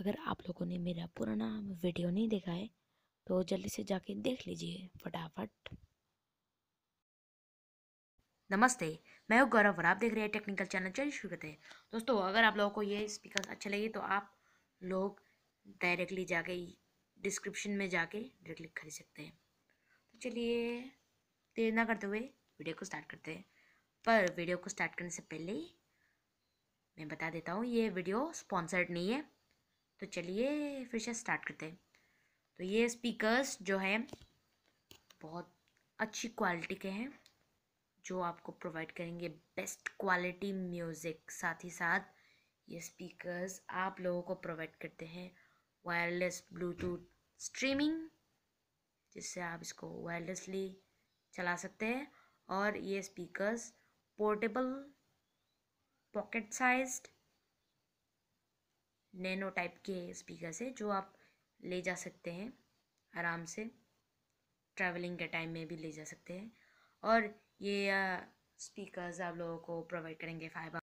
अगर आप लोगों ने मेरा पुराना वीडियो नहीं देखा है तो जल्दी से जाके देख लीजिए फटाफट नमस्ते मैं हूँ गौरव और आप देख रहे हैं टेक्निकल चैनल चलिए शुरू करते हैं दोस्तों अगर आप लोगों को ये स्पीकर अच्छे लगे तो आप लोग डायरेक्टली जाके डिस्क्रिप्शन में जाके डायरेक्टली खरीद सकते हैं तो चलिए देर ना करते हुए वीडियो को स्टार्ट करते हैं पर वीडियो को स्टार्ट करने से पहले मैं बता देता हूँ ये वीडियो स्पॉन्सर्ड नहीं है तो चलिए फिर से स्टार्ट करते हैं तो ये स्पीकर्स जो है बहुत अच्छी क्वालिटी के हैं जो आपको प्रोवाइड करेंगे बेस्ट क्वालिटी म्यूज़िक साथ ही साथ ये स्पीकर्स आप लोगों को प्रोवाइड करते हैं वायरलेस ब्लूटूथ स्ट्रीमिंग जिससे आप इसको वायरलेसली चला सकते हैं और ये speakers portable pocket sized nano type के स्पीकर्स है जो आप ले जा सकते हैं आराम से ट्रैवलिंग के टाइम में भी ले जा सकते हैं और ये स्पीकर्स uh, आप लोगों को प्रोवाइड करेंगे फाइबर